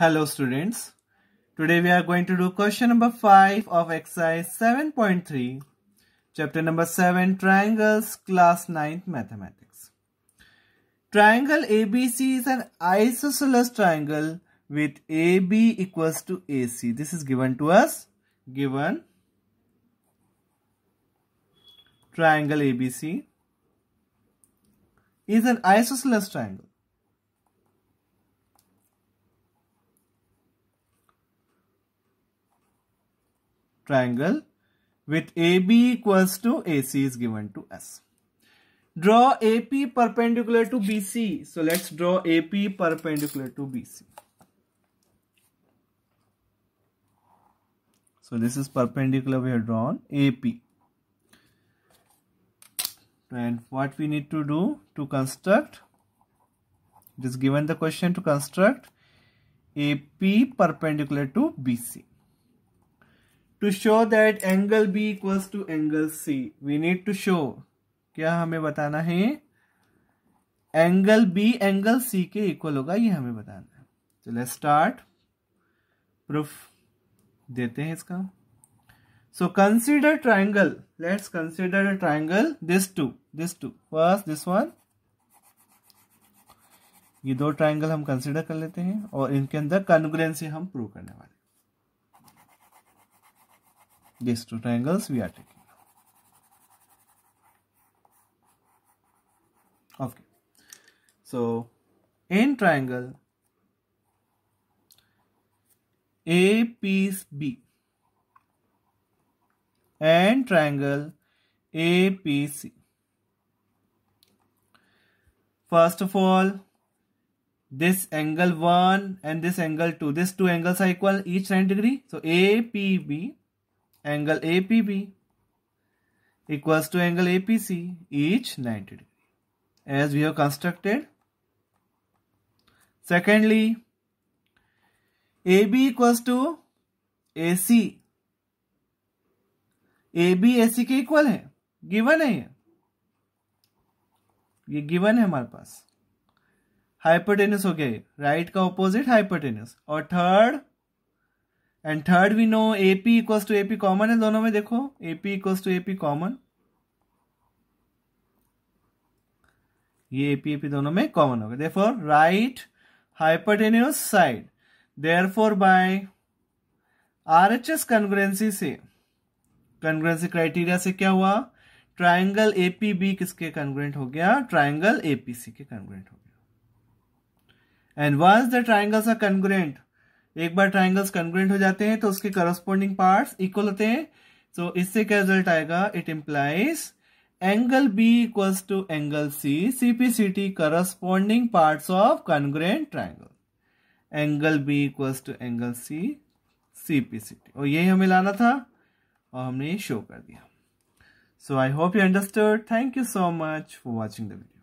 Hello students. Today we are going to do question number 5 of exercise 7.3. Chapter number 7 Triangles Class 9 Mathematics. Triangle ABC is an isosceles triangle with AB equals to AC. This is given to us. Given triangle ABC is an isosceles triangle triangle with AB equals to AC is given to us. Draw AP perpendicular to BC. So let's draw AP perpendicular to BC. So this is perpendicular we have drawn AP. And what we need to do to construct, it is given the question to construct AP perpendicular to BC. To show that angle B equals to angle C we need to show क्या हमें बताना है angle B angle C के equal होगा ये हमें बताना है चले स्टार्ट प्रूफ देते हैं इसका so consider triangle let's consider a triangle this to this to first this one ये दो ट्राइंगल हम कंसिडर कर लेते हैं और इनके अंदर कन्ग्रेंसी हम प्रूव करने वाले these two triangles we are taking Okay. So in triangle A piece B and triangle APC. First of all, this angle 1 and this angle 2, these two angles are equal each 90 degree. So APB angle A P B equals to angle A P C each ninety degree as we have constructed secondly A B equals to A C A B A C के equal है given है ये ये given है हमारे पास hypotenuse हो गया ये राइट का ऑपोजिट हाइपरटेन्यूस और third and third we know A P equals to A P common है दोनों में देखो A P equals to A P common ये ए पी दोनों में कॉमन हो गया therefore right hypotenuse side therefore by RHS congruency से कंग्रेंसी क्राइटेरिया से क्या हुआ ट्राइंगल एपीबी किसके कन्ग्रेंट हो गया ट्राइंगल एपीसी के कन्ग्रेंट हो गया and once the triangles are congruent एक बार ट्राइंगल्स कन्ग्रेंट हो जाते हैं तो उसके करस्पोंडिंग पार्ट इक्वल होते हैं सो so, इससे क्या रिजल्ट आएगा it implies angle B equals to angle C CPCT corresponding part of congruent triangle angle B equals to angle C CPCT और यही हमें लाना था और हमने ये शो कर दिया so I hope you understood thank you so much for watching the video